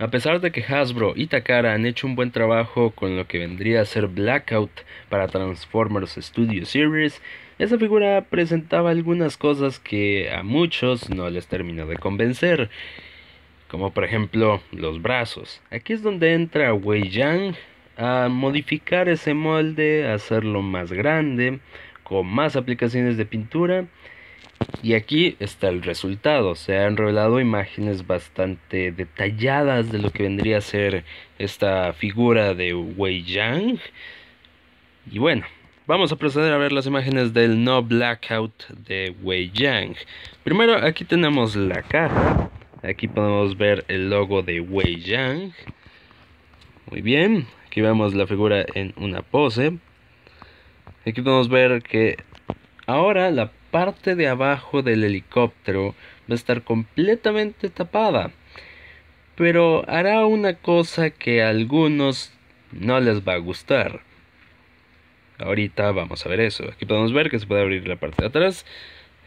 A pesar de que Hasbro y Takara han hecho un buen trabajo con lo que vendría a ser Blackout para Transformers Studio Series, esa figura presentaba algunas cosas que a muchos no les terminó de convencer, como por ejemplo los brazos. Aquí es donde entra Wei Yang a modificar ese molde, hacerlo más grande, con más aplicaciones de pintura y aquí está el resultado. Se han revelado imágenes bastante detalladas de lo que vendría a ser esta figura de Wei Yang. Y bueno, vamos a proceder a ver las imágenes del no blackout de Wei Yang. Primero aquí tenemos la cara Aquí podemos ver el logo de Wei Yang. Muy bien, aquí vemos la figura en una pose. Aquí podemos ver que ahora la parte de abajo del helicóptero va a estar completamente tapada. Pero hará una cosa que a algunos no les va a gustar. Ahorita vamos a ver eso. Aquí podemos ver que se puede abrir la parte de atrás.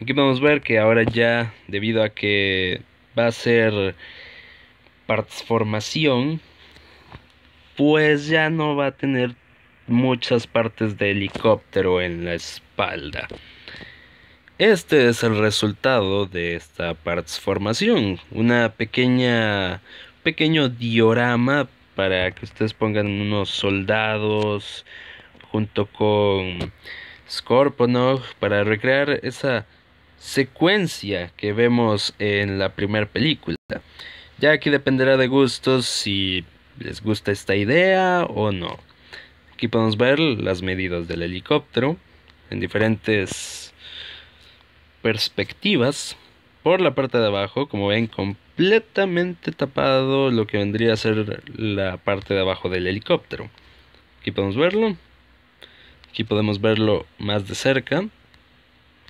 Aquí podemos ver que ahora ya, debido a que va a ser transformación, pues ya no va a tener muchas partes de helicóptero en la espalda. Este es el resultado de esta transformación, una pequeña pequeño diorama para que ustedes pongan unos soldados junto con Scorponok para recrear esa secuencia que vemos en la primera película. Ya aquí dependerá de gustos si les gusta esta idea o no. Aquí podemos ver las medidas del helicóptero en diferentes perspectivas por la parte de abajo, como ven, completamente tapado lo que vendría a ser la parte de abajo del helicóptero. Aquí podemos verlo. Aquí podemos verlo más de cerca.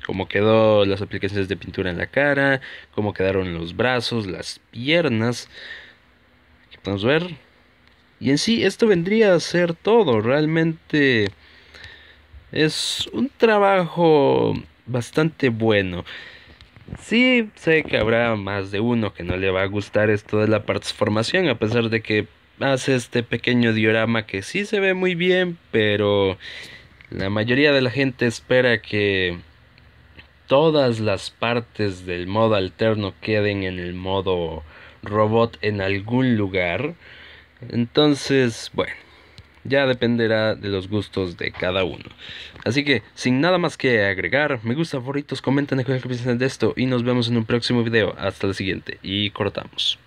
como quedó las aplicaciones de pintura en la cara, cómo quedaron los brazos, las piernas. Aquí podemos ver. Y en sí, esto vendría a ser todo. Realmente es un trabajo bastante bueno. Sí, sé que habrá más de uno que no le va a gustar esto de la transformación, a pesar de que hace este pequeño diorama que sí se ve muy bien, pero la mayoría de la gente espera que todas las partes del modo alterno queden en el modo robot en algún lugar. Entonces, bueno ya dependerá de los gustos de cada uno. Así que, sin nada más que agregar, me gusta, favoritos, comenten que piensen de esto y nos vemos en un próximo video. Hasta el siguiente y cortamos.